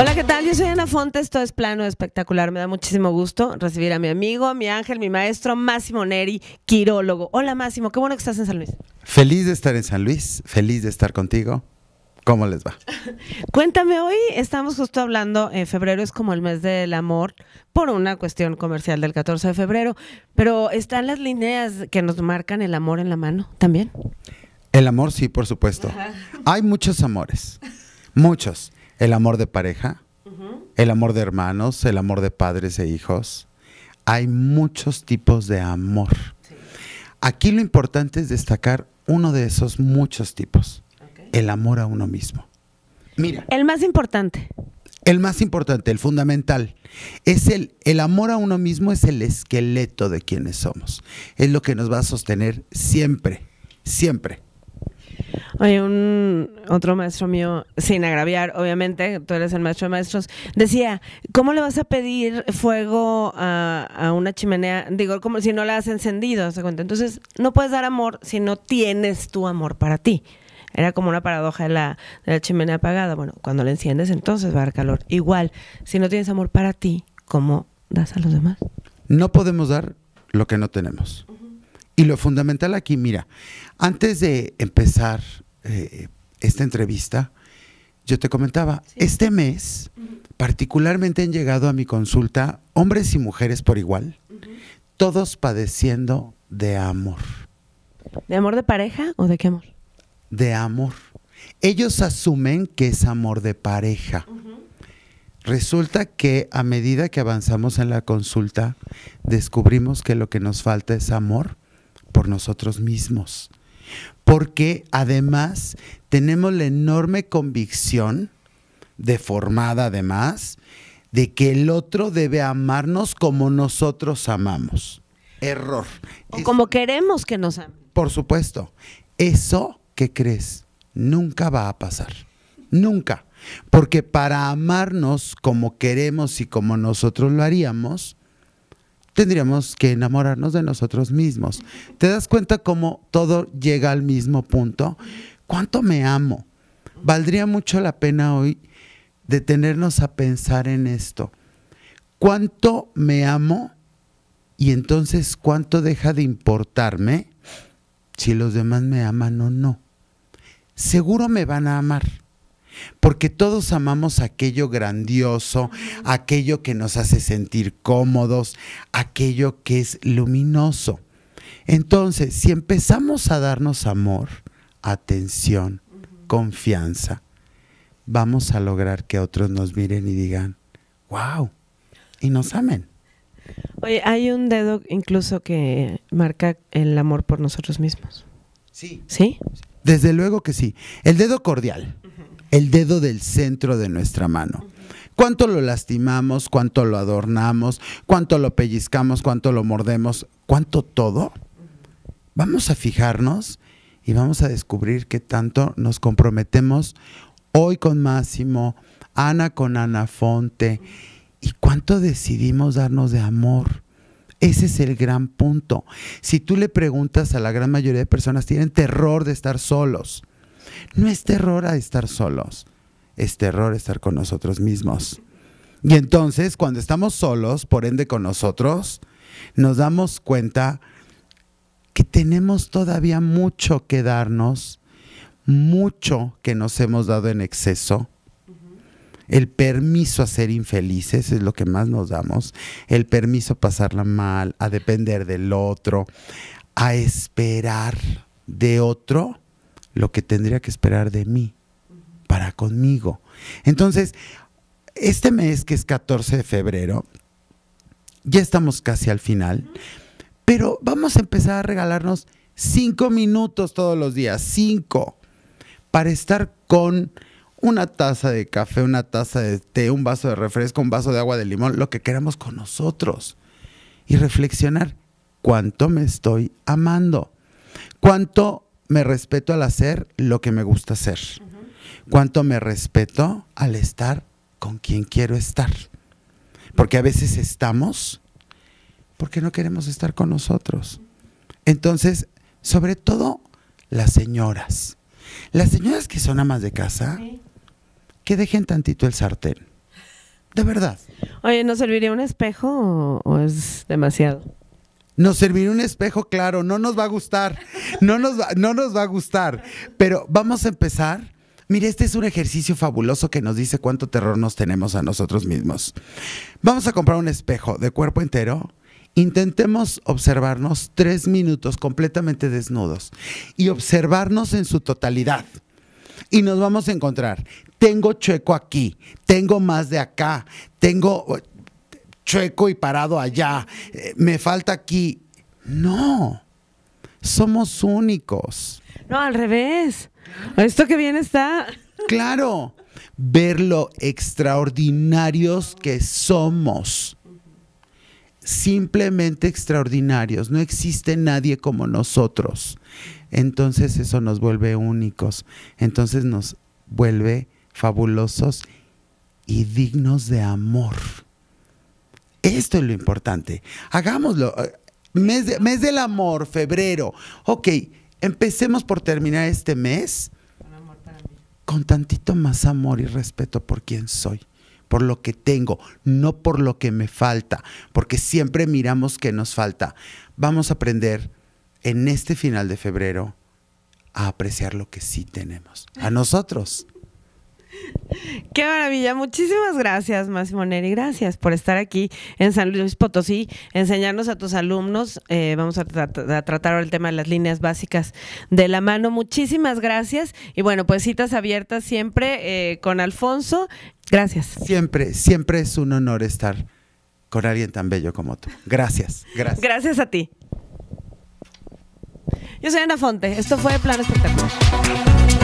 Hola, ¿qué tal? Yo soy Ana Fontes, Todo es Plano Espectacular. Me da muchísimo gusto recibir a mi amigo, mi ángel, mi maestro, Máximo Neri, quirólogo. Hola, Máximo, qué bueno que estás en San Luis. Feliz de estar en San Luis, feliz de estar contigo. ¿Cómo les va? Cuéntame, hoy estamos justo hablando, en eh, febrero es como el mes del amor, por una cuestión comercial del 14 de febrero, pero ¿están las líneas que nos marcan el amor en la mano también? El amor sí, por supuesto. Hay muchos amores, muchos el amor de pareja, el amor de hermanos, el amor de padres e hijos. Hay muchos tipos de amor. Aquí lo importante es destacar uno de esos muchos tipos, el amor a uno mismo. Mira. El más importante. El más importante, el fundamental, es el, el amor a uno mismo es el esqueleto de quienes somos. Es lo que nos va a sostener siempre, siempre. Hay un otro maestro mío, sin agraviar, obviamente, tú eres el maestro de maestros, decía, ¿cómo le vas a pedir fuego a, una chimenea? Digo, como si no la has encendido, ¿se cuenta? Entonces, no puedes dar amor si no tienes tu amor para ti. Era como una paradoja de la, de la chimenea apagada. Bueno, cuando la enciendes, entonces va a dar calor. Igual, si no tienes amor para ti, ¿cómo das a los demás? No podemos dar lo que no tenemos. Y lo fundamental aquí, mira, antes de empezar eh, esta entrevista, yo te comentaba, este mes particularmente han llegado a mi consulta hombres y mujeres por igual, todos padeciendo de amor. ¿De amor de pareja o de qué amor? De amor. Ellos asumen que es amor de pareja. Resulta que a medida que avanzamos en la consulta, descubrimos que lo que nos falta es amor por nosotros mismos. Porque además tenemos la enorme convicción, deformada además, de que el otro debe amarnos como nosotros amamos. Error. O como queremos que nos amen. Por supuesto. Eso que crees nunca va a pasar. Nunca. Porque para amarnos como queremos y como nosotros lo haríamos, tendríamos que enamorarnos de nosotros mismos. ¿Te das cuenta cómo todo llega al mismo punto? ¿Cuánto me amo? Valdría mucho la pena hoy detenernos a pensar en esto. ¿Cuánto me amo? Y entonces, ¿cuánto deja de importarme si los demás me aman o no? Seguro me van a amar porque todos amamos aquello grandioso, aquello que nos hace sentir cómodos, aquello que es luminoso. Entonces, si empezamos a darnos amor, atención, confianza, vamos a lograr que otros nos miren y digan, wow, y nos amen. Oye, hay un dedo incluso que marca el amor por nosotros mismos. Sí. ¿Sí? Desde luego que sí. El dedo cordial el dedo del centro de nuestra mano. ¿Cuánto lo lastimamos? ¿Cuánto lo adornamos? ¿Cuánto lo pellizcamos? ¿Cuánto lo mordemos? ¿Cuánto todo? Vamos a fijarnos y vamos a descubrir qué tanto nos comprometemos hoy con Máximo, Ana con Ana Fonte y cuánto decidimos darnos de amor. Ese es el gran punto. Si tú le preguntas a la gran mayoría de personas, tienen terror de estar solos. No es terror a estar solos, es terror estar con nosotros mismos. Y entonces, cuando estamos solos, por ende con nosotros, nos damos cuenta que tenemos todavía mucho que darnos, mucho que nos hemos dado en exceso. El permiso a ser infelices es lo que más nos damos. El permiso a pasarla mal, a depender del otro, a esperar de otro lo que tendría que esperar de mí para conmigo. Entonces, este mes que es 14 de febrero, ya estamos casi al final, pero vamos a empezar a regalarnos cinco minutos todos los días, cinco, para estar con una taza de café, una taza de té, un vaso de refresco, un vaso de agua de limón, lo que queramos con nosotros. Y reflexionar cuánto me estoy amando, cuánto me respeto al hacer lo que me gusta hacer. Cuánto me respeto al estar con quien quiero estar. Porque a veces estamos porque no queremos estar con nosotros. Entonces, sobre todo las señoras. Las señoras que son amas de casa, que dejen tantito el sartén. De verdad. Oye, ¿nos serviría un espejo o es demasiado? nos servirá un espejo claro, no nos va a gustar, no nos va, no nos va a gustar, pero vamos a empezar. Mire, este es un ejercicio fabuloso que nos dice cuánto terror nos tenemos a nosotros mismos. Vamos a comprar un espejo de cuerpo entero. Intentemos observarnos tres minutos completamente desnudos y observarnos en su totalidad. Y nos vamos a encontrar, tengo chueco aquí, tengo más de acá, tengo chueco y parado allá, eh, me falta aquí. No, somos únicos. No, al revés. Esto que bien está. Claro, ver lo extraordinarios que somos. Simplemente extraordinarios. No existe nadie como nosotros. Entonces eso nos vuelve únicos. Entonces nos vuelve fabulosos y dignos de amor. Esto es lo importante. Hagámoslo. Eh, mes, del amor, febrero. Ok, empecemos por terminar este mes con, tantito más amor y respeto por quien soy por lo que tengo, no por lo que me falta, porque siempre miramos que nos falta. Vamos a aprender en este final de febrero a apreciar lo que sí tenemos, a nosotros. Qué maravilla. Muchísimas gracias, Neri, Gracias por estar aquí en San Luis Potosí, enseñarnos a tus alumnos. Eh, vamos a, tratar ahora tratar el tema de las líneas básicas de la mano. Muchísimas gracias. Y bueno, pues citas abiertas siempre eh, con Alfonso. Gracias. Siempre, siempre es un honor estar con alguien tan bello como tú. Gracias, gracias. Gracias a ti. Yo soy Ana Fonte. Esto fue Plan Espectacular.